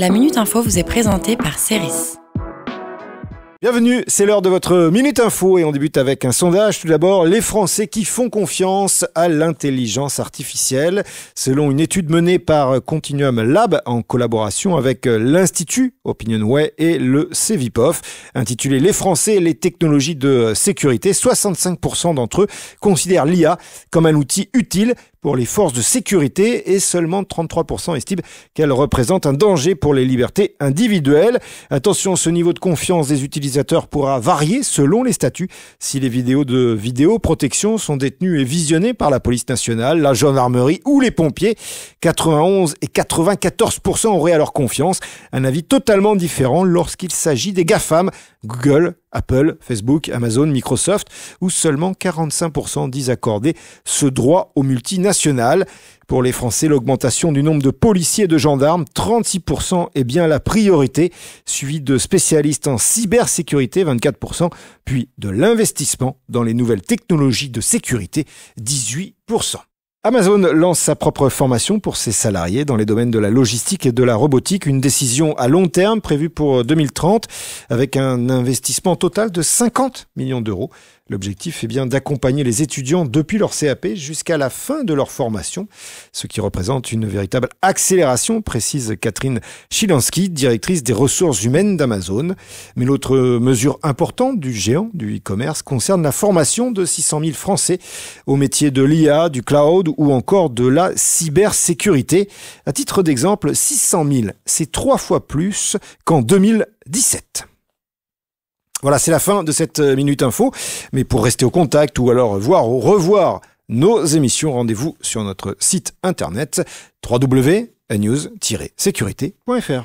La Minute Info vous est présentée par Ceris. Bienvenue, c'est l'heure de votre Minute Info et on débute avec un sondage. Tout d'abord, les Français qui font confiance à l'intelligence artificielle. Selon une étude menée par Continuum Lab en collaboration avec l'Institut OpinionWay et le CVPOF, intitulé Les Français et les technologies de sécurité, 65% d'entre eux considèrent l'IA comme un outil utile pour les forces de sécurité et seulement 33% estiment qu'elle représente un danger pour les libertés individuelles. Attention, ce niveau de confiance des utilisateurs pourra varier selon les statuts. Si les vidéos de protection sont détenues et visionnées par la police nationale, la gendarmerie ou les pompiers, 91 et 94% auraient leur confiance. Un avis totalement différent lorsqu'il s'agit des GAFAM, Google, Apple, Facebook, Amazon, Microsoft, où seulement 45% disent accorder ce droit aux multinationales. Pour les Français, l'augmentation du nombre de policiers et de gendarmes, 36% est bien la priorité, suivi de spécialistes en cybersécurité, 24%, puis de l'investissement dans les nouvelles technologies de sécurité, 18%. Amazon lance sa propre formation pour ses salariés dans les domaines de la logistique et de la robotique, une décision à long terme prévue pour 2030 avec un investissement total de 50 millions d'euros. L'objectif est bien d'accompagner les étudiants depuis leur CAP jusqu'à la fin de leur formation, ce qui représente une véritable accélération, précise Catherine Chilansky, directrice des ressources humaines d'Amazon. Mais l'autre mesure importante du géant du e-commerce concerne la formation de 600 000 Français au métier de l'IA, du cloud ou encore de la cybersécurité. À titre d'exemple, 600 000, c'est trois fois plus qu'en 2017. Voilà, c'est la fin de cette euh, minute info. Mais pour rester au contact ou alors voir ou revoir nos émissions, rendez-vous sur notre site internet www.news-sécurité.fr.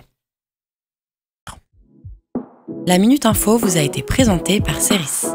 La minute info vous a été présentée par Ceris.